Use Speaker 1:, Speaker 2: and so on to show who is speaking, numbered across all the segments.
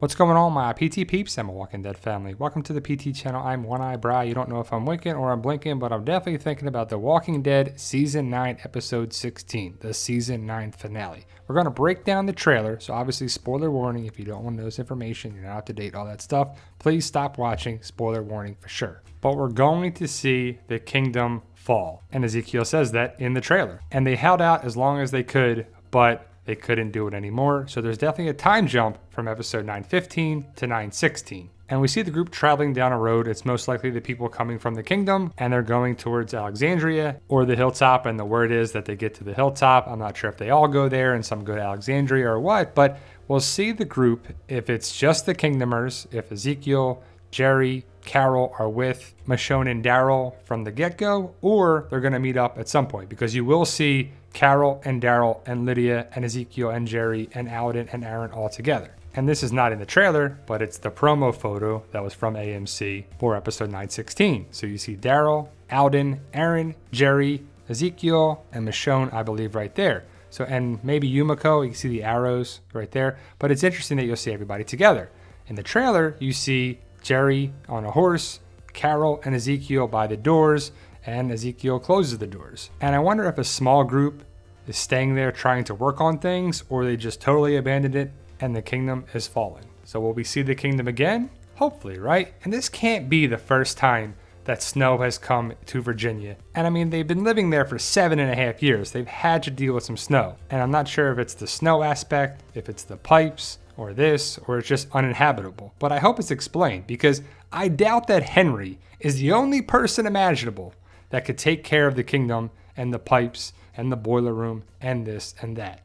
Speaker 1: What's going on my PT peeps and my Walking Dead family? Welcome to the PT channel. I'm One Eye Bry. You don't know if I'm winking or I'm blinking, but I'm definitely thinking about The Walking Dead Season 9 Episode 16, the Season 9 finale. We're going to break down the trailer, so obviously spoiler warning if you don't want to know this information, you're not up to date, all that stuff, please stop watching, spoiler warning for sure. But we're going to see the kingdom fall, and Ezekiel says that in the trailer. And they held out as long as they could, but they couldn't do it anymore, so there's definitely a time jump from episode 915 to 916. And we see the group traveling down a road. It's most likely the people coming from the kingdom, and they're going towards Alexandria or the hilltop. And the word is that they get to the hilltop. I'm not sure if they all go there and some go to Alexandria or what, but we'll see the group if it's just the kingdomers, if Ezekiel, Jerry, Carol are with Michonne and Daryl from the get go, or they're going to meet up at some point because you will see Carol and Daryl and Lydia and Ezekiel and Jerry and Alden and Aaron all together. And this is not in the trailer, but it's the promo photo that was from AMC for episode 916. So you see Daryl, Alden, Aaron, Jerry, Ezekiel, and Michonne, I believe, right there. So, and maybe Yumiko, you can see the arrows right there, but it's interesting that you'll see everybody together. In the trailer, you see Jerry on a horse, Carol and Ezekiel by the doors, and Ezekiel closes the doors. And I wonder if a small group is staying there trying to work on things, or they just totally abandoned it and the kingdom is fallen. So will we see the kingdom again? Hopefully, right? And this can't be the first time that snow has come to Virginia. And I mean, they've been living there for seven and a half years. They've had to deal with some snow. And I'm not sure if it's the snow aspect, if it's the pipes, or this, or it's just uninhabitable. But I hope it's explained because I doubt that Henry is the only person imaginable that could take care of the kingdom and the pipes and the boiler room and this and that.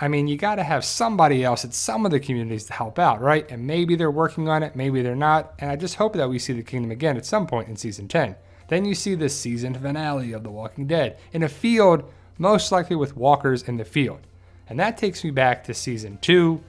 Speaker 1: I mean, you got to have somebody else at some of the communities to help out, right? And maybe they're working on it, maybe they're not. And I just hope that we see the kingdom again at some point in season 10. Then you see the season finale of The Walking Dead in a field, most likely with walkers in the field. And that takes me back to season 2,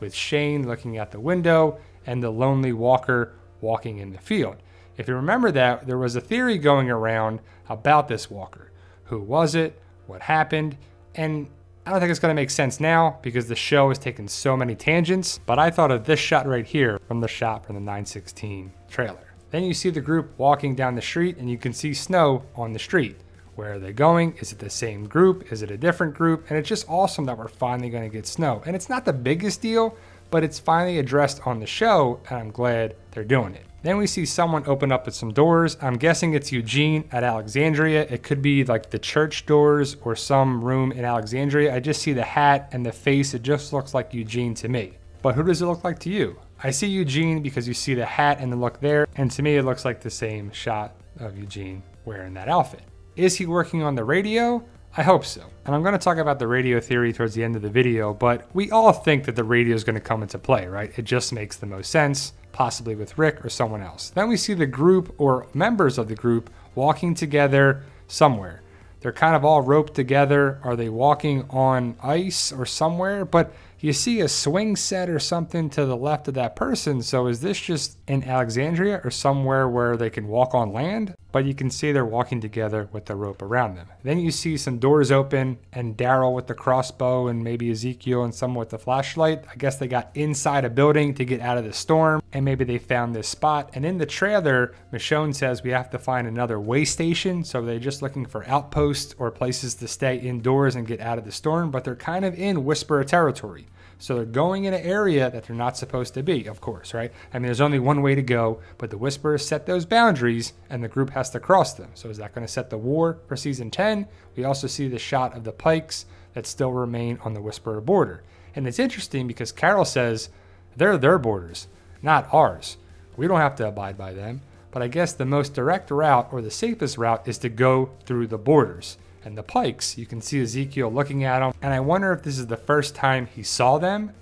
Speaker 1: with Shane looking out the window and the lonely walker walking in the field. If you remember that, there was a theory going around about this walker. Who was it? What happened? And I don't think it's going to make sense now because the show has taken so many tangents, but I thought of this shot right here from the shot from the 916 trailer. Then you see the group walking down the street and you can see snow on the street. Where are they going? Is it the same group? Is it a different group? And it's just awesome that we're finally going to get snow. And it's not the biggest deal, but it's finally addressed on the show, and I'm glad they're doing it. Then we see someone open up at some doors. I'm guessing it's Eugene at Alexandria. It could be like the church doors or some room in Alexandria. I just see the hat and the face. It just looks like Eugene to me. But who does it look like to you? I see Eugene because you see the hat and the look there. And to me, it looks like the same shot of Eugene wearing that outfit. Is he working on the radio? I hope so. And I'm going to talk about the radio theory towards the end of the video, but we all think that the radio is going to come into play, right? It just makes the most sense, possibly with Rick or someone else. Then we see the group or members of the group walking together somewhere. They're kind of all roped together. Are they walking on ice or somewhere? But you see a swing set or something to the left of that person. So is this just in Alexandria or somewhere where they can walk on land? but you can see they're walking together with the rope around them. Then you see some doors open and Daryl with the crossbow and maybe Ezekiel and someone with the flashlight. I guess they got inside a building to get out of the storm and maybe they found this spot. And in the trailer, Michonne says we have to find another way station. So they're just looking for outposts or places to stay indoors and get out of the storm, but they're kind of in Whisperer territory. So they're going in an area that they're not supposed to be, of course, right? I mean, there's only one way to go, but the Whisperers set those boundaries and the group has to cross them. So is that going to set the war for season 10? We also see the shot of the pikes that still remain on the Whisperer border. And it's interesting because Carol says they're their borders, not ours. We don't have to abide by them. But I guess the most direct route or the safest route is to go through the borders and the pikes. You can see Ezekiel looking at them, and I wonder if this is the first time he saw them,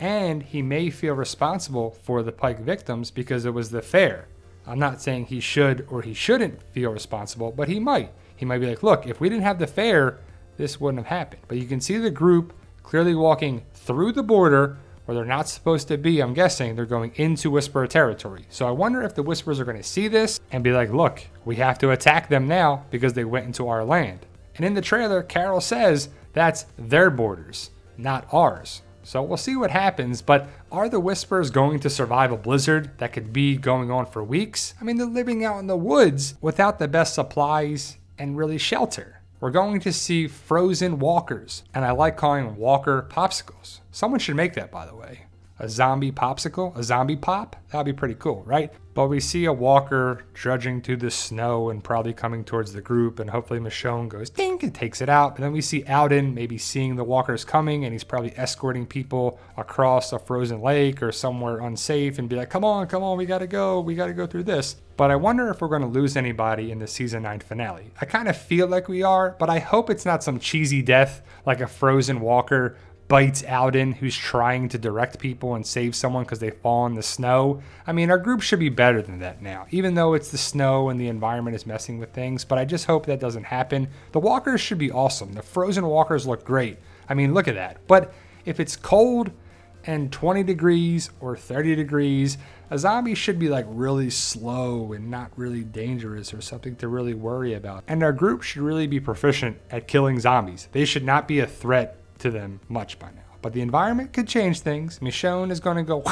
Speaker 1: and he may feel responsible for the pike victims because it was the fair. I'm not saying he should or he shouldn't feel responsible, but he might. He might be like, look, if we didn't have the fair, this wouldn't have happened. But you can see the group clearly walking through the border where they're not supposed to be. I'm guessing they're going into Whisperer territory. So I wonder if the Whisperers are going to see this and be like, look, we have to attack them now because they went into our land. And in the trailer, Carol says that's their borders, not ours. So we'll see what happens, but are the Whispers going to survive a blizzard that could be going on for weeks? I mean, they're living out in the woods without the best supplies and really shelter. We're going to see frozen walkers, and I like calling walker popsicles. Someone should make that, by the way a zombie popsicle, a zombie pop. That'd be pretty cool, right? But we see a walker trudging through the snow and probably coming towards the group, and hopefully Michonne goes ding and takes it out. And then we see Alden maybe seeing the walkers coming, and he's probably escorting people across a frozen lake or somewhere unsafe and be like, come on, come on, we gotta go, we gotta go through this. But I wonder if we're gonna lose anybody in the season 9 finale. I kind of feel like we are, but I hope it's not some cheesy death like a frozen walker bites Alden, who's trying to direct people and save someone because they fall in the snow. I mean, our group should be better than that now, even though it's the snow and the environment is messing with things. But I just hope that doesn't happen. The walkers should be awesome. The frozen walkers look great. I mean, look at that. But if it's cold and 20 degrees or 30 degrees, a zombie should be like really slow and not really dangerous or something to really worry about. And our group should really be proficient at killing zombies. They should not be a threat to them much by now. But the environment could change things. Michonne is going to go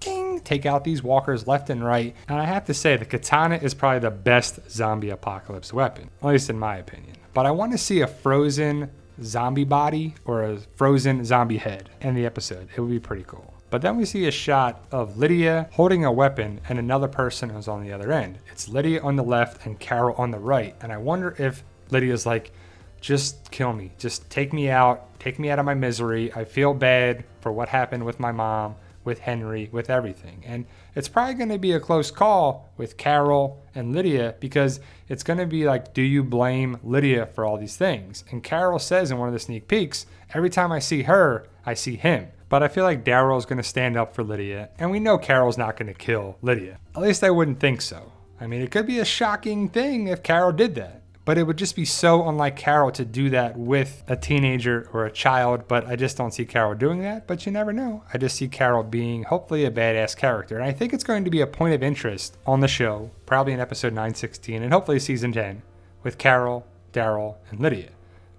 Speaker 1: ding, take out these walkers left and right. And I have to say, the katana is probably the best zombie apocalypse weapon, at least in my opinion. But I want to see a frozen zombie body or a frozen zombie head in the episode. It would be pretty cool. But then we see a shot of Lydia holding a weapon and another person who's on the other end. It's Lydia on the left and Carol on the right. And I wonder if Lydia's like, just kill me. Just take me out. Take me out of my misery. I feel bad for what happened with my mom, with Henry, with everything. And it's probably going to be a close call with Carol and Lydia because it's going to be like, do you blame Lydia for all these things? And Carol says in one of the sneak peeks, every time I see her, I see him. But I feel like Daryl's going to stand up for Lydia, and we know Carol's not going to kill Lydia. At least I wouldn't think so. I mean, it could be a shocking thing if Carol did that. But it would just be so unlike Carol to do that with a teenager or a child, but I just don't see Carol doing that. But you never know. I just see Carol being hopefully a badass character. And I think it's going to be a point of interest on the show, probably in episode 916 and hopefully season 10, with Carol, Daryl, and Lydia.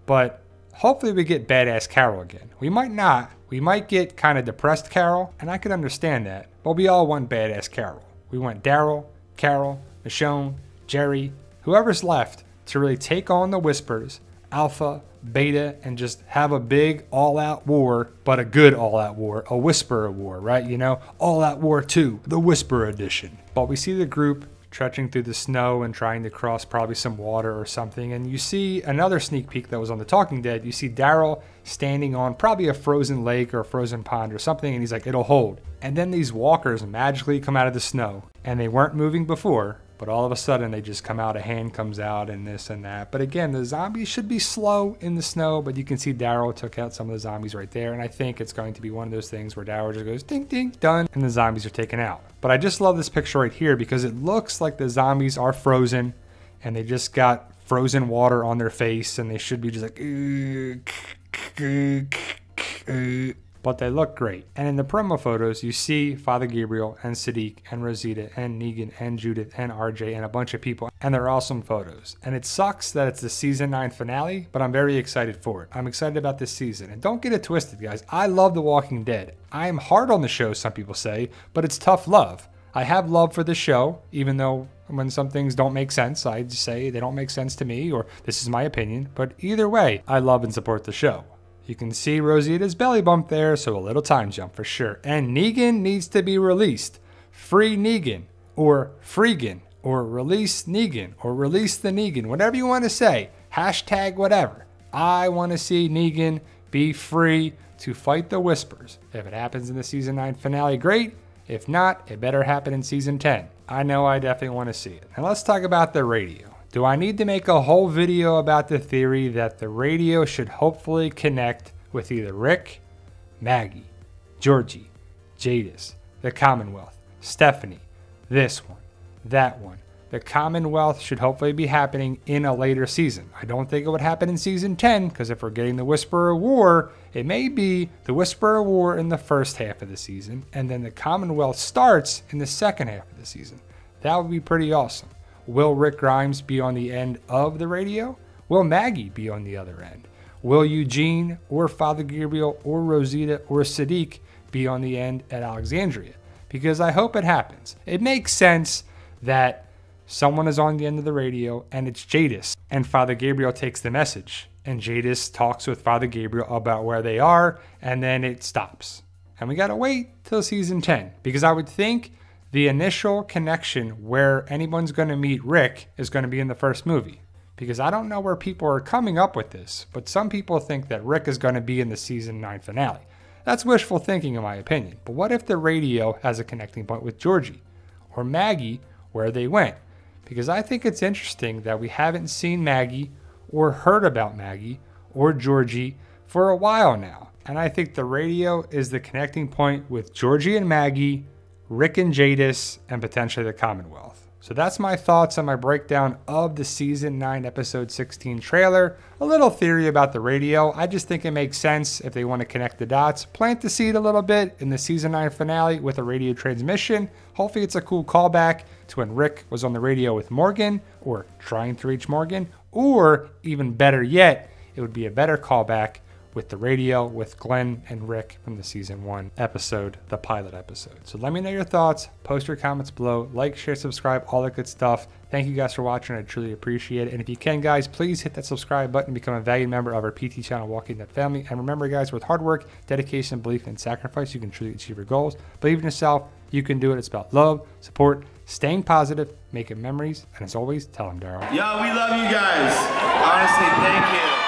Speaker 1: But hopefully we get badass Carol again. We might not. We might get kind of depressed Carol, and I could understand that. But we all want badass Carol. We want Daryl, Carol, Michonne, Jerry, whoever's left to really take on the Whispers, Alpha, Beta, and just have a big all out war, but a good all out war, a Whisperer war, right? You know, All Out War 2, the Whisper Edition. But we see the group trudging through the snow and trying to cross probably some water or something. And you see another sneak peek that was on The Talking Dead. You see Daryl standing on probably a frozen lake or a frozen pond or something, and he's like, it'll hold. And then these walkers magically come out of the snow, and they weren't moving before, but all of a sudden they just come out, a hand comes out, and this and that. But again, the zombies should be slow in the snow, but you can see Daryl took out some of the zombies right there, and I think it's going to be one of those things where Daryl just goes ding ding, done, and the zombies are taken out. But I just love this picture right here because it looks like the zombies are frozen, and they just got frozen water on their face, and they should be just like, Ugh but they look great. And in the promo photos, you see Father Gabriel and Sadiq and Rosita and Negan and Judith and RJ and a bunch of people. And they're awesome photos. And it sucks that it's the season 9 finale, but I'm very excited for it. I'm excited about this season. And don't get it twisted, guys. I love The Walking Dead. I am hard on the show, some people say, but it's tough love. I have love for the show, even though when some things don't make sense, I'd say they don't make sense to me or this is my opinion. But either way, I love and support the show. You can see Rosita's belly bump there, so a little time jump for sure. And Negan needs to be released. Free Negan, or Freegan, or release Negan, or release the Negan, whatever you want to say. Hashtag whatever. I want to see Negan be free to fight the Whispers. If it happens in the season 9 finale, great. If not, it better happen in season 10. I know I definitely want to see it. And let's talk about the radio. Do I need to make a whole video about the theory that the radio should hopefully connect with either Rick, Maggie, Georgie, Jadis, the Commonwealth, Stephanie, this one, that one. The Commonwealth should hopefully be happening in a later season. I don't think it would happen in season 10 because if we're getting the Whisperer War, it may be the Whisperer War in the first half of the season and then the Commonwealth starts in the second half of the season. That would be pretty awesome. Will Rick Grimes be on the end of the radio? Will Maggie be on the other end? Will Eugene or Father Gabriel or Rosita or Sadiq be on the end at Alexandria? Because I hope it happens. It makes sense that someone is on the end of the radio and it's Jadis, and Father Gabriel takes the message. And Jadis talks with Father Gabriel about where they are, and then it stops. And we gotta wait till season 10 because I would think the initial connection where anyone's going to meet Rick is going to be in the first movie. Because I don't know where people are coming up with this, but some people think that Rick is going to be in the season 9 finale. That's wishful thinking, in my opinion. But what if the radio has a connecting point with Georgie or Maggie where they went? Because I think it's interesting that we haven't seen Maggie or heard about Maggie or Georgie for a while now. And I think the radio is the connecting point with Georgie and Maggie Rick and Jadis, and potentially the Commonwealth. So that's my thoughts on my breakdown of the season 9 episode 16 trailer. A little theory about the radio. I just think it makes sense if they want to connect the dots, plant the seed a little bit in the season 9 finale with a radio transmission. Hopefully it's a cool callback to when Rick was on the radio with Morgan or trying to reach Morgan or even better yet, it would be a better callback with the radio with Glenn and Rick from the season one episode, the pilot episode. So let me know your thoughts. Post your comments below. Like, share, subscribe, all that good stuff. Thank you guys for watching. I truly appreciate it. And if you can, guys, please hit that subscribe button, become a valued member of our PT channel, Walking That Family. And remember, guys, with hard work, dedication, belief, and sacrifice, you can truly achieve your goals. Believe in yourself. You can do it. It's about love, support, staying positive, making memories, and as always, tell them, Daryl. Yo, we love you guys. Honestly, thank you.